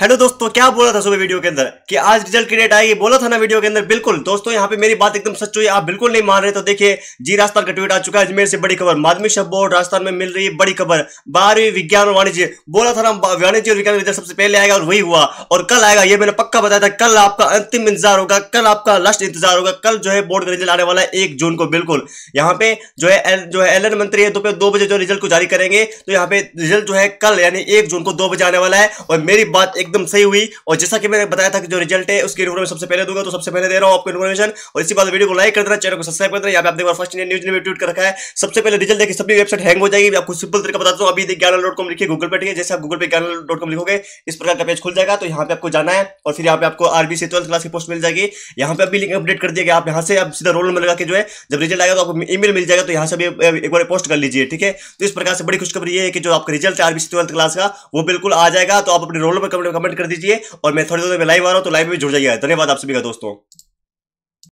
hello दोस्तों क्या बोला था सुबह वीडियो के अंदर कि आज रिजल्ट की डेट आएगी बोला था ना वीडियो के अंदर बिल्कुल दोस्तों यहाँ पे मेरी बात एकदम सच हुई आप बिल्कुल नहीं मान रहे तो देखिए जी राजस्थान का ट्वीट आ चुका है अजमेर से बड़ी खबर माध्यमिक शब्द बोर्ड राजस्थान में मिल रही है बड़ी खबर बारहवीं विज्ञान और वाणिज्य बोला था ना वाणिज्य और विज्ञान रिजल्ट सबसे पहले आएगा और वही हुआ और कल आएगा ये मैंने पक्का बताया था कल आपका अंतिम इंतजार होगा कल आपका लास्ट इंतजार होगा कल जो है बोर्ड का रिजल्ट आने वाला है एक जून को बिल्कुल यहाँ पे जो है जो है एल मंत्री है दोपहर दो बजे जो रिजल्ट को जारी करेंगे तो यहाँ पे रिजल्ट जो है कल यानी एक जून को दो बजे आने वाला है और मेरी बात एकदम सही हुई और जैसा कि मैंने बताया था कि जो रिजल्ट है उसकी इन्फॉर्मेशन सबसे पहले दूंगा तो सबसे पहले दे रहा हूँ आपको इन्फॉर्मेशन और इसी बात वीडियो को लाइक कर देना चैनल को सब्सक्राइब कर देना आप देखो फर्स्ट इंडियन न्यूज ने भी ट्वीट कर रखा है सबसे पहले रिजल्ट देखिए सभी वेबसाइट हैंग हो जाएगी आपको सिंपल तरीका बताता हूँ अभी ग्यारह डॉट कॉम लिखिए गूगल पर ठीक है जैसे आप गूगल पर ग्यारह डॉट कॉम लिखोगे इस प्रकार का पेज खुल जाएगा तो यहाँ पे आपको जाना है और फिर यहाँ पे आपको आरबी से ट्वेल्थ क्लास की पोस्ट मिल जाएगी यहाँ पे अभी लिंक अपडेट कर दिया गया आप यहाँ से आप सीधा रोल नंबर लगा के जो है जब रिजल्ट आएगा तो आपको ईमेल मिल जाएगा तो यहाँ से एक बार पोस्ट कर लीजिए ठीक है तो इस प्रकार से बड़ी खुशखबरी है कि जो आपका रिजल्ट है आरबीसी ट्वेल्थ क्लास का वो बिल्कुल आ जाएगा तो आप अपने रोल नंबर कमेंट कमेंट कर दीजिए और मैं थोड़ी देर में लाइव आ रहा हूँ तो लाइव में जुड़ जाइए धन्यवाद आप सभी का दोस्तों